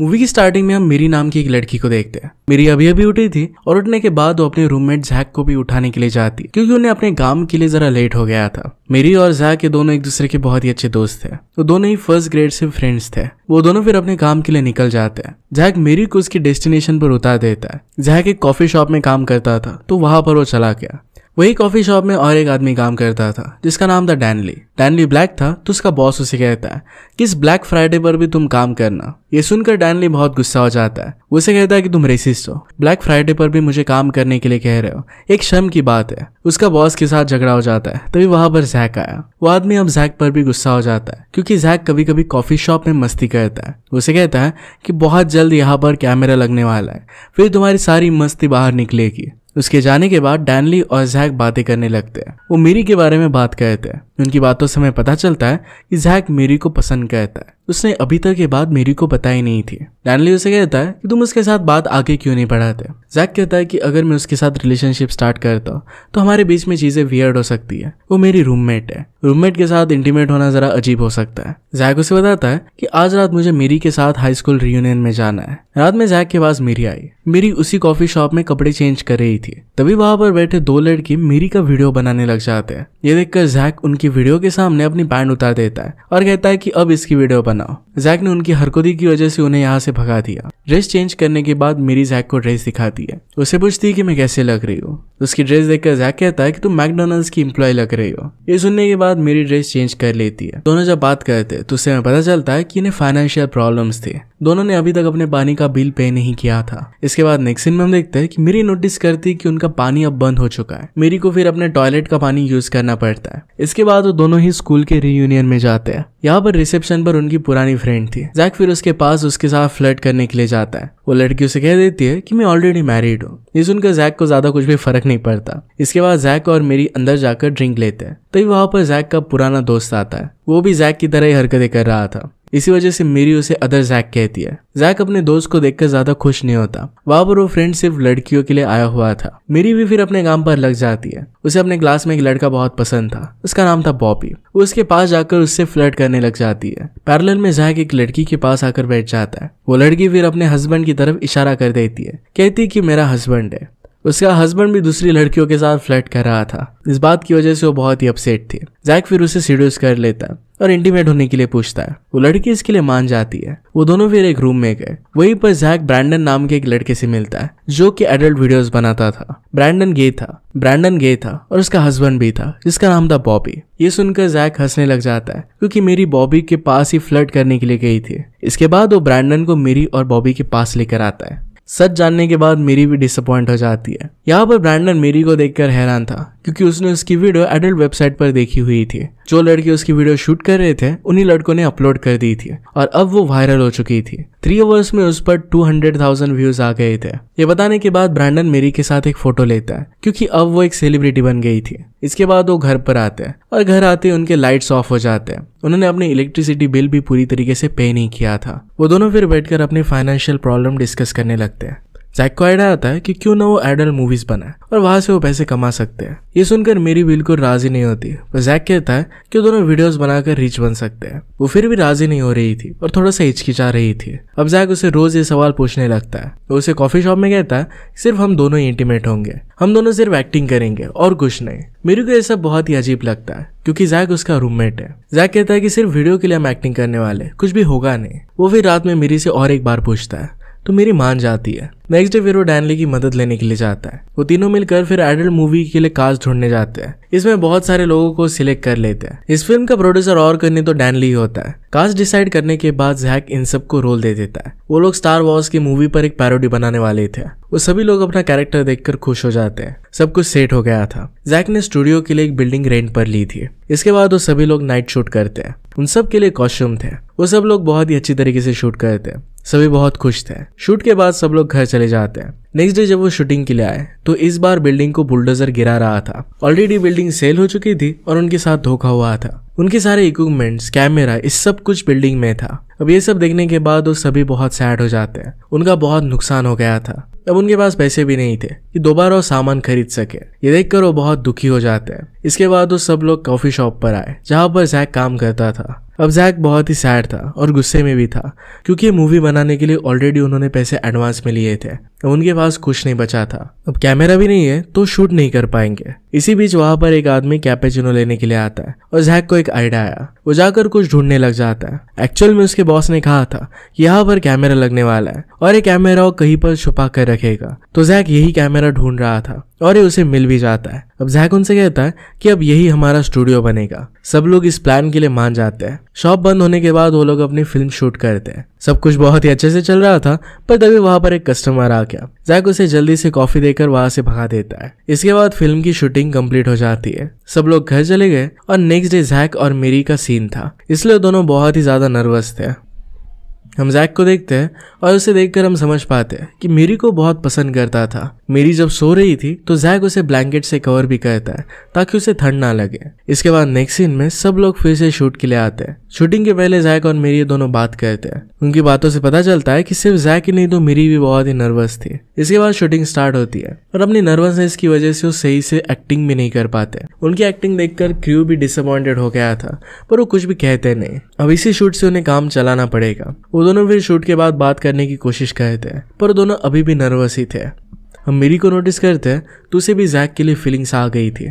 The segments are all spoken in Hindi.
मूवी की स्टार्टिंग में हम मेरी नाम की एक लड़की को देखते हैं मेरी अभी अभी उठी थी और उठने के बाद वो अपने रूममेट जैक को भी उठाने के लिए जाती क्योंकि उन्हें अपने काम के लिए जरा लेट हो गया था मेरी और जैक के दोनों एक दूसरे के बहुत ही अच्छे दोस्त थे तो दोनों ही फर्स्ट ग्रेड से फ्रेंड्स थे वो दोनों फिर अपने काम के लिए निकल जाते हैं जैक मेरी को उसकी डेस्टिनेशन पर उतार देता है जैक एक कॉफी शॉप में काम करता था तो वहां पर वो चला गया वही कॉफी शॉप में और एक आदमी काम करता था जिसका नाम था डैनली डैनली ब्लैक था तो उसका बॉस उसे कहता है कि इस ब्लैक फ्राइडे पर भी तुम काम करना ये सुनकर डैनली बहुत गुस्सा हो जाता है उसे कहता है कि तुम रेसिस्ट हो ब्लैक फ्राइडे पर भी मुझे काम करने के लिए कह रहे हो एक शर्म की बात है उसका बॉस के साथ झगड़ा हो जाता है तभी वहां पर जैक आया वो आदमी अब जैक पर भी गुस्सा हो जाता है क्योंकि जैक कभी कभी कॉफी शॉप में मस्ती करता है उसे कहता है कि बहुत जल्द यहाँ पर कैमरा लगने वाला है फिर तुम्हारी सारी मस्ती बाहर निकलेगी उसके जाने के बाद डैनली और जैक बातें करने लगते हैं वो मेरी के बारे में बात करते हैं उनकी बातों से हमें पता चलता है कि जैक मेरी को पसंद करता है उसने अभी तक ये बात मेरी को बताई नहीं थी डैनली उसे कहता है कि तुम उसके साथ बात आगे क्यों नहीं बढ़ाते जैक कहता है कि अगर मैं उसके साथ रिलेशनशिप स्टार्ट करता तो हमारे बीच में चीजें वियर्ड हो सकती है वो मेरी रूममेट है रूममेट के साथ इंटीमेट होना जरा अजीब हो सकता है जैक उसे बताता है कि आज रात मुझे मेरी के साथ हाई स्कूल रियूनियन में जाना है रात में जैक के पास मेरी आई मेरी उसी कॉफी शॉप में कपड़े चेंज कर रही थी तभी वहां पर बैठे दो लड़के मेरी का वीडियो बनाने लग जाते हैं ये देखकर जैक उनकी की वीडियो के सामने अपनी पैंट उतार देता है और कहता है कि अब इसकी वीडियो बनाओ जैक ने उनकी हरकती की वजह से उन्हें यहाँ से भगा दिया ड्रेस चेंज करने के बाद मेरी जैक को ड्रेस दिखाती है उसे पूछती है कि मैं कैसे लग रही हूँ उसकी ड्रेस देखकर जैक कहता है कि तुम मैकडोनल्ड्स की इम्प्लॉय लग रही हो ये सुनने के बाद मेरी ड्रेस चेंज कर लेती है दोनों जब बात करते तो उससे पता चलता है कि इन्हें फाइनेंशियल प्रॉब्लम थे दोनों ने अभी तक अपने पानी का बिल पे नहीं किया था इसके बाद नेक्स्ट में हम देखते हैं कि मेरी नोटिस करती है कि उनका पानी अब बंद हो चुका है मेरी को फिर अपने टॉयलेट का पानी यूज करना पड़ता है इसके बाद बाद वो दोनों ही स्कूल के रीयूनियन में जाते हैं यहाँ पर रिसेप्शन पर उनकी पुरानी फ्रेंड थी जैक फिर उसके पास उसके साथ फ्लर्ट करने के लिए जाता है वो लड़की उसे कह देती है कि मैं ऑलरेडी मैरिड हूँ ये सुनकर जैक को ज्यादा कुछ भी फर्क नहीं पड़ता इसके बाद जैक और मेरी अंदर जाकर ड्रिंक लेते हैं तभी वहां पर जैक का पुराना दोस्त आता है वो भी जैक की तरह ही हरकतें कर रहा था इसी वजह से मेरी उसे अदर जैक कहती है जैक अपने दोस्त को देखकर ज्यादा खुश नहीं होता वहां पर वो फ्रेंड सिर्फ लड़कियों के लिए आया हुआ था मेरी भी फिर अपने काम पर लग जाती है उसे अपने क्लास में एक लड़का बहुत पसंद था उसका नाम था बॉबी वो उसके पास जाकर उससे फ्लर्ट करने लग जाती है पैरल में जैक एक लड़की के पास आकर बैठ जाता है वो लड़की फिर अपने हस्बैंड की तरफ इशारा कर देती है कहती है कि मेरा हस्बैंड है उसका हस्बैंड भी दूसरी लड़कियों के साथ फ्लैट कर रहा था इस बात की वजह से वो बहुत ही अपसेट थी जैक फिर उसे सीड्यूस कर लेता है और इंटीमेट होने के लिए पूछता है वो लड़की इसके लिए मान जाती है वो दोनों फिर एक रूम में गए वहीं पर जैक ब्रैंडन नाम के एक लड़के से मिलता है जो कि एडल्ट वीडियोस बनाता था ब्रैंडन गे था ब्रैंडन गे था और उसका हस्बैंड भी था जिसका नाम था बॉबी ये सुनकर जैक हंसने लग जाता है क्योंकि मेरी बॉबी के पास ही फ्लर्ट करने के लिए गई थी इसके बाद वो ब्रैंडन को मेरी और बॉबी के पास लेकर आता है सच जानने के बाद मेरी भी डिसअपॉइंट हो जाती है यहाँ पर ब्रांडन मेरी को देखकर हैरान था क्योंकि उसने उसकी वीडियो एडल्ट वेबसाइट पर देखी हुई थी जो लड़के उसकी वीडियो शूट कर रहे थे उन्हीं लड़कों ने अपलोड कर दी थी और अब वो वायरल हो चुकी थी थ्री अवर्स में उस पर टू हंड्रेड थाउजेंड व्यूज आ गए थे ये बताने के बाद ब्रांडन मेरी के साथ एक फोटो लेता है क्योंकि अब वो एक सेलिब्रिटी बन गई थी इसके बाद वो घर पर आते हैं और घर आते उनके लाइट्स ऑफ हो जाते हैं उन्होंने अपने इलेक्ट्रिसिटी बिल भी पूरी तरीके से पे नहीं किया था वो दोनों फिर बैठकर अपने फाइनेंशियल प्रॉब्लम डिस्कस करने लगते हैं जैक को आइडिया आता है कि क्यों ना वो एडल्ट मूवीज बनाए और वहां से वो पैसे कमा सकते हैं ये सुनकर मेरी बिल्कुल राजी नहीं होती पर जैक कहता है कि दोनों वीडियोस बनाकर रिच बन सकते हैं वो फिर भी राजी नहीं हो रही थी और थोड़ा सा हिचकिचा रही थी अब जैक उसे रोज ये सवाल पूछने लगता है वो उसे कॉफी शॉप में कहता है सिर्फ हम दोनों ही इंटीमेट होंगे हम दोनों सिर्फ एक्टिंग करेंगे और कुछ नहीं मेरे को यह सब बहुत ही अजीब लगता है क्योंकि जैक उसका रूममेट है जैक कहता है कि सिर्फ वीडियो के लिए हम एक्टिंग करने वाले कुछ भी होगा नहीं वो फिर रात में मेरी से और एक बार पूछता है तो मेरी मान जाती है नेक्स्ट डे फिर वो डैनली की मदद लेने के लिए जाता है वो तीनों मिलकर फिर एडल्ट मूवी के लिए कास्ट ढूंढने जाते हैं इसमें बहुत सारे लोगों को सिलेक्ट कर लेते हैं इस फिल्म का प्रोड्यूसर और करने तो डैनली ही होता है कास्ट डिसाइड करने के बाद जैक इन सब को रोल दे देता है वो लोग स्टार वॉर्स की मूवी पर एक पैरोडी बनाने वाले थे वो सभी लोग अपना कैरेक्टर देख खुश हो जाते हैं सब कुछ सेट हो गया था जैक ने स्टूडियो के लिए एक बिल्डिंग रेंट पर ली थी इसके बाद वो सभी लोग नाइट शूट करते हैं उन सब के लिए कॉस्ट्यूम थे वो सब लोग बहुत ही अच्छी तरीके से शूट करे थे सभी बहुत खुश थे शूट के बाद सब लोग घर चले जाते हैं नेक्स्ट डे जब वो शूटिंग के लिए आए तो इस बार बिल्डिंग को बुलडोजर गिरा रहा था ऑलरेडी बिल्डिंग सेल हो चुकी थी और उनके साथ धोखा हुआ था उनके सारे इक्विपमेंट्स कैमरा इस सब कुछ बिल्डिंग में था अब ये सब देखने के बाद वो सभी बहुत सैड हो जाते हैं उनका बहुत नुकसान हो गया था अब उनके पास पैसे भी नहीं थे कि दोबारा वो सामान खरीद सके ये देखकर वो बहुत दुखी हो जाते हैं इसके बाद वो सब लोग कॉफी शॉप पर आए जहाँ पर जैक काम करता था अब जैक बहुत ही सैड था और गुस्से में भी था क्योंकि मूवी बनाने के लिए ऑलरेडी उन्होंने पैसे एडवांस में लिए थे तो उनके पास कुछ नहीं बचा था अब कैमरा भी नहीं है तो शूट नहीं कर पाएंगे इसी बीच वहां पर एक आदमी कैपेचिनो लेने के लिए आता है और जैक को एक आइडिया आया वो जाकर कुछ ढूंढने लग जाता है एक्चुअल में उसके बॉस ने कहा था कि यहाँ पर कैमरा लगने वाला है और ये कैमरा वो कहीं पर छुपा कर रखेगा तो जैक यही कैमरा ढूंढ रहा था और ये उसे मिल भी जाता है अब जैक उनसे कहता है कि अब यही हमारा स्टूडियो बनेगा सब लोग इस प्लान के लिए मान जाते हैं शॉप बंद होने के बाद वो लोग अपनी फिल्म शूट करते हैं सब कुछ बहुत ही अच्छे से चल रहा था पर तभी वहां पर एक कस्टमर आ गया जैक उसे जल्दी से कॉफी देकर वहां से भगा देता है इसके बाद फिल्म की शूटिंग कंप्लीट हो जाती है सब लोग घर चले गए और नेक्स्ट डे जैक और मेरी का सीन था इसलिए दोनों बहुत ही ज्यादा नर्वस थे हम जैक को देखते हैं और उसे देखकर हम समझ पाते हैं कि मेरी को बहुत पसंद करता था मेरी जब सो रही थी तो जैक उसे ब्लैंकेट से कवर भी करता है ताकि उसे ठंड ना लगे इसके बाद नेक्स्ट सीन में सब लोग फिर से शूट के लिए आते हैं शूटिंग के पहले जैक और मेरी दोनों बात करते हैं उनकी बातों से पता चलता है कि सिर्फ जैक ही नहीं तो मेरी भी बहुत ही नर्वस थी इसके बाद शूटिंग स्टार्ट होती है और अपनी नर्वसनेस की वजह से वो सही से एक्टिंग भी नहीं कर पाते उनकी एक्टिंग देखकर क्रू भी डिसअपॉइंटेड हो गया था पर वो कुछ भी कहते नहीं अब इसी शूट से उन्हें काम चलाना पड़ेगा वो दोनों फिर शूट के बाद बात करने की कोशिश करते हैं पर दोनों अभी भी नर्वस ही थे हम मेरी को नोटिस करते तो उसे भी जैक के लिए फीलिंग्स आ गई थी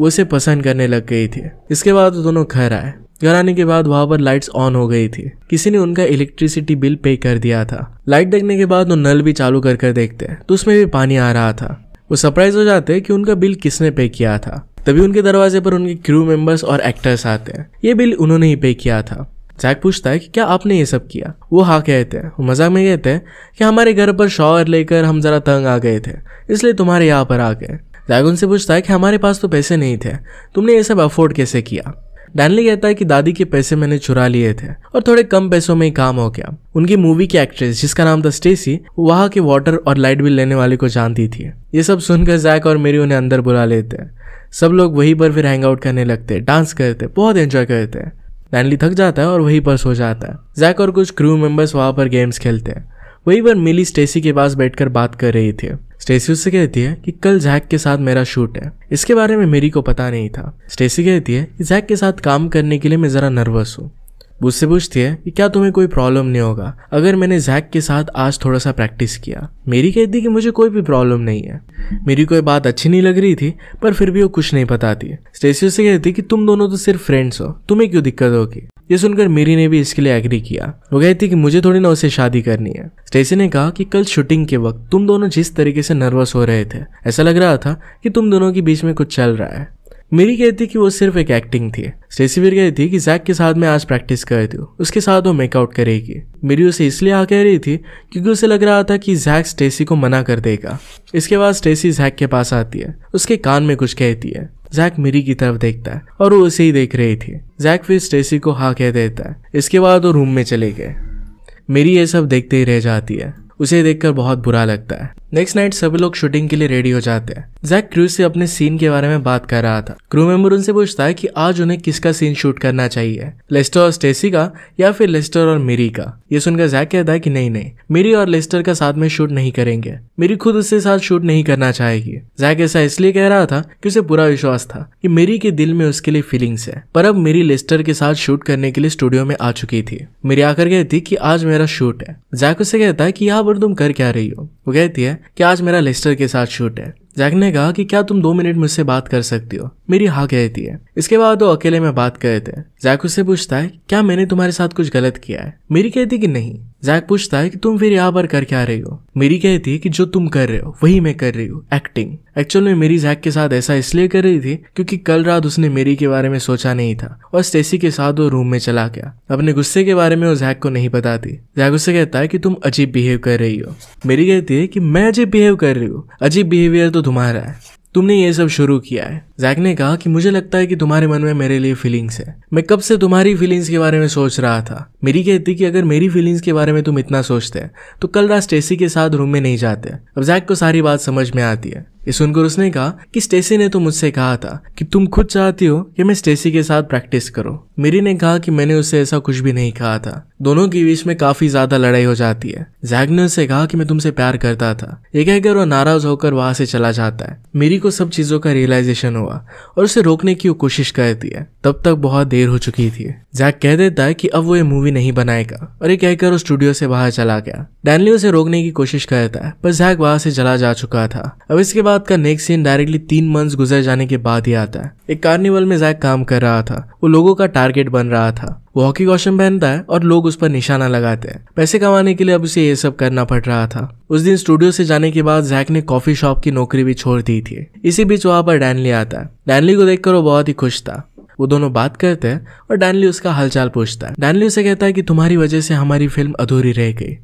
वो उसे पसंद करने लग गई थी इसके बाद वो दोनों घर आए घर आने के बाद वहाँ पर लाइट्स ऑन हो गई थी किसी ने उनका इलेक्ट्रिसिटी बिल पे कर दिया था लाइट देखने के बाद वो नल भी चालू कर कर देखते तो उसमें भी पानी आ रहा था वो सरप्राइज हो जाते कि उनका बिल किसने पे किया था तभी उनके दरवाजे पर उनके क्रू मेंबर्स और एक्टर्स आते हैं ये बिल उन्होंने ही पे किया था जैक पूछता है कि क्या आपने ये सब किया वो हाँ कहते हैं वो मजाक में कहते हैं कि हमारे घर पर शॉवर लेकर हम ज़रा तंग आ गए थे इसलिए तुम्हारे यहाँ पर आ गए जैक उनसे पूछता है कि हमारे पास तो पैसे नहीं थे तुमने ये सब अफोर्ड कैसे किया डैनली कहता है कि दादी के पैसे मैंने चुरा लिए थे और थोड़े कम पैसों में ही काम हो गया उनकी मूवी की एक्ट्रेस जिसका नाम था स्टेसी वहाँ के वाटर और लाइट बिल लेने वाले को जानती थी ये सब सुनकर जैक और मेरी उन्हें अंदर बुला लेते हैं सब लोग वहीं पर फिर हैंग आउट करने लगते डांस करते बहुत एंजॉय करते हैं लैनली थक जाता है और वहीं पर सो जाता है जैक और कुछ क्रू मेंबर्स वहाँ पर गेम्स खेलते हैं वहीं पर मिली स्टेसी के पास बैठकर बात कर रही थी स्टेसी उससे कहती है कि कल जैक के साथ मेरा शूट है इसके बारे में मेरी को पता नहीं था स्टेसी कहती है कि जैक के साथ काम करने के लिए मैं ज़रा नर्वस हूँ मुझसे पूछती है कि क्या तुम्हें कोई प्रॉब्लम नहीं होगा अगर मैंने जैक के साथ आज थोड़ा सा प्रैक्टिस किया मेरी कहती कि मुझे कोई भी प्रॉब्लम नहीं है मेरी कोई बात अच्छी नहीं लग रही थी पर फिर भी वो कुछ नहीं बताती स्टेसी से कहती कि तुम दोनों तो सिर्फ फ्रेंड्स हो तुम्हें क्यों दिक्कत होगी ये सुनकर मेरी ने भी इसके लिए एग्री किया वो कहती कि मुझे थोड़ी ना उसे शादी करनी है स्टेसी ने कहा कि कल शूटिंग के वक्त तुम दोनों जिस तरीके से नर्वस हो रहे थे ऐसा लग रहा था कि तुम दोनों के बीच में कुछ चल रहा है मेरी कहती थी कि वो सिर्फ एक एक्टिंग थी स्टेसी फिर कहती थी कि जैक के साथ मैं आज प्रैक्टिस कर रही हूँ उसके साथ वो मेकआउट करेगी मेरी उसे इसलिए आ कह रही थी क्योंकि उसे लग रहा था कि जैक स्टेसी को मना कर देगा इसके बाद स्टेसी जैक के पास आती है उसके कान में कुछ कहती है जैक मेरी की तरफ देखता है और वो उसे ही देख रही थी जैक फिर स्टेसी को हा कह देता है इसके बाद वो रूम में चले गए मेरी ये सब देखते ही रह जाती है उसे देखकर बहुत बुरा लगता है नेक्स्ट नाइट सभी लोग शूटिंग के लिए रेडी हो जाते हैं जैक क्रू से अपने सीन के बारे में बात कर रहा था क्रू मेंबर उनसे पूछता है कि आज उन्हें किसका सीन शूट करना चाहिए लेस्टर और स्टेसी का या फिर लेस्टर और मेरी का ये सुनकर जैक कहता है कि नहीं नहीं मेरी और लेस्टर का साथ में शूट नहीं करेंगे मेरी खुद उसके साथ शूट नहीं करना चाहेगी जैक ऐसा इसलिए कह रहा था कि उसे पूरा विश्वास था कि मेरी के दिल में उसके लिए फीलिंग्स है पर अब मेरी लेस्टर के साथ शूट करने के लिए स्टूडियो में आ चुकी थी मेरी आकर कहती की आज मेरा शूट है जैक उससे कहता है की आप हाँ, खबर तुम कर क्या रही हो वो कहती है कि आज मेरा लेस्टर के साथ शूट है जैक ने कहा कि क्या तुम दो मिनट मुझसे बात कर सकती हो मेरी हाँ कहती है इसके बाद वो अकेले में बात करे थे जैक उससे पूछता है क्या मैंने तुम्हारे साथ कुछ गलत किया है मेरी कहती कि नहीं जैक पूछता है कि तुम फिर यहाँ पर कर क्या रही हो मेरी कहती है कि जो तुम कर रहे हो वही मैं कर रही हूँ एक्टिंग एक्चुअल में मेरी जैक के साथ ऐसा इसलिए कर रही थी क्योंकि कल रात उसने मेरी के बारे में सोचा नहीं था और स्टेसी के साथ वो रूम में चला गया अपने गुस्से के बारे में वो जैक को नहीं बताती जैक उससे कहता है कि तुम अजीब बिहेव कर रही हो मेरी कहती है कि मैं अजीब बिहेव कर रही हूँ अजीब बिहेवियर तो तुम्हारा है तुमने ये सब शुरू किया है जैक ने कहा कि मुझे लगता है कि तुम्हारे मन में मेरे लिए फीलिंग्स है मैं कब से तुम्हारी फीलिंग्स के बारे में सोच रहा था मेरी कहती कि अगर मेरी फीलिंग्स के बारे में तुम इतना सोचते हैं तो कल रात स्टेसी के साथ रूम में नहीं जाते अब जैक को सारी बात समझ में आती है ये सुनकर उसने कहा कि स्टेसी ने तो मुझसे कहा था कि तुम खुद चाहती हो कि मैं स्टेसी के साथ प्रैक्टिस करो मेरी ने कहा कि मैंने उससे ऐसा कुछ भी नहीं कहा था दोनों के बीच में काफी ज्यादा लड़ाई हो जाती है जैग ने उससे कहा कि मैं तुमसे प्यार करता था ये कहकर वो नाराज होकर वहां से चला जाता है मेरी को सब चीजों का रियलाइजेशन हुआ और उसे रोकने की वो कोशिश करती है तब तक बहुत देर हो चुकी थी जैक कह देता है कि अब वो ये मूवी नहीं बनाएगा और ये कहकर वो स्टूडियो से बाहर चला गया डैनली उसे रोकने की कोशिश करता है पर जैक वहां से चला जा चुका था अब इसके बाद बाद का नेक्स्ट सीन डायरेक्टली तीन मंथ्स गुजर जाने के बाद ही आता है एक कार्निवल में जैक काम कर रहा था वो लोगों का टारगेट बन रहा था वो हॉकी कौशन पहनता है और लोग उस पर निशाना लगाते हैं पैसे कमाने के लिए अब उसे ये सब करना पड़ रहा था उस दिन स्टूडियो से जाने के बाद जैक ने कॉफी शॉप की नौकरी भी छोड़ दी थी इसी बीच वहां पर डैनली आता है डैनली को देखकर वो बहुत ही खुश था वो दोनों बात करते हैं और डैनली उसका हालचाल पूछता है डैनली उसे कहता है कि तुम्हारी वजह से हमारी फिल्म अधूरी रह गई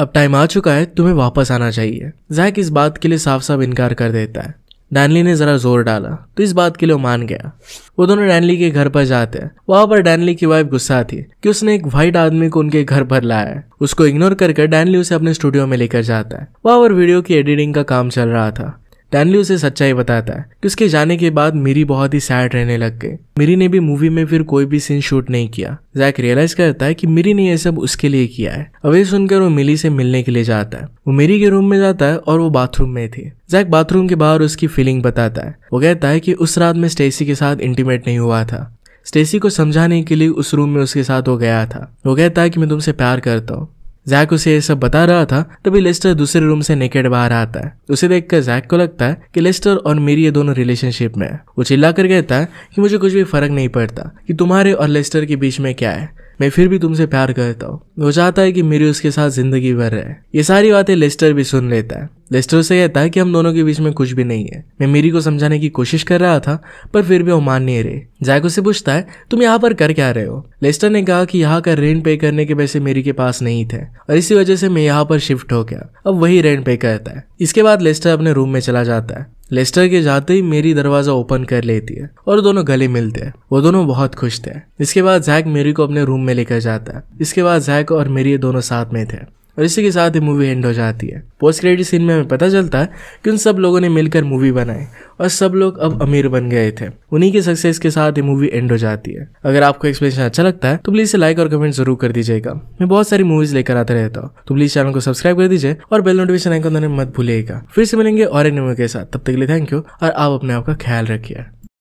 अब टाइम आ चुका है तुम्हें वापस आना चाहिए जैक इस बात के लिए साफ साफ इनकार कर देता है डैनली ने ज़रा जोर डाला तो इस बात के लिए वो मान गया वो दोनों डैनली के घर पर जाते हैं वहां पर डैनली की वाइफ गुस्सा थी कि उसने एक व्हाइट आदमी को उनके घर पर लाया है उसको इग्नोर करके डैनली उसे अपने स्टूडियो में लेकर जाता है वहां पर वीडियो की एडिटिंग का काम चल रहा था टैनली उसे सच्चाई बताता है कि उसके जाने के बाद मेरी बहुत ही सैड रहने लग गई मेरी ने भी मूवी में फिर कोई भी सीन शूट नहीं किया जैक रियलाइज करता है कि मेरी ने यह सब उसके लिए किया है अब ये सुनकर वो मिली से मिलने के लिए जाता है वो मेरी के रूम में जाता है और वो बाथरूम में थी जैक बाथरूम के बाहर उसकी फीलिंग बताता है वो कहता है कि उस रात में स्टेसी के साथ इंटीमेट नहीं हुआ था स्टेसी को समझाने के लिए उस रूम में उसके साथ वो गया था वो कहता है कि मैं तुमसे प्यार करता हूँ जैक उसे ये सब बता रहा था तभी लेस्टर दूसरे रूम से नेकेड बाहर आता है उसे देखकर जैक को लगता है कि लेस्टर और मेरी ये दोनों रिलेशनशिप में है वो चिल्ला कर कहता है कि मुझे कुछ भी फर्क नहीं पड़ता कि तुम्हारे और लेस्टर के बीच में क्या है मैं फिर भी तुमसे प्यार करता हूँ वो चाहता है कि मेरी उसके साथ जिंदगी भर रहे ये सारी बातें लेस्टर भी सुन लेता है लेस्टर से कहता है कि हम दोनों के बीच में कुछ भी नहीं है मैं मेरी को समझाने की कोशिश कर रहा था पर फिर भी वो मान नहीं रहे जैको से पूछता है तुम यहाँ पर कर क्या रहे हो लेस्टर ने कहा कि यहाँ का रेंट पे करने के पैसे मेरी के पास नहीं थे और इसी वजह से मैं यहाँ पर शिफ्ट हो गया अब वही रेंट पे करता है इसके बाद लेस्टर अपने रूम में चला जाता है लेस्टर के जाते ही मेरी दरवाजा ओपन कर लेती है और दोनों गले मिलते हैं वो दोनों बहुत खुश थे इसके बाद जैक मेरी को अपने रूम में लेकर जाता है इसके बाद जैक और मेरी दोनों साथ में थे और इसी के साथ ही मूवी एंड हो जाती है पोस्ट क्रेडिट सीन में हमें पता चलता है कि उन सब लोगों ने मिलकर मूवी बनाई और सब लोग अब अमीर बन गए थे उन्हीं के सक्सेस के साथ ये मूवी एंड हो जाती है अगर आपको एक्सप्लेनेशन अच्छा लगता है तो प्लीज लाइक और कमेंट जरूर कर दीजिएगा मैं बहुत सारी मूवीज लेकर आता रहता हूँ तो प्लीज चैनल को सब्सक्राइब कर दीजिए और बेल नोटिफिकेशन आइकन मत भूलिएगा फिर से मिलेंगे और एनिमल के साथ तब तक के लिए थैंक यू और आप अपने आप का ख्याल रखिए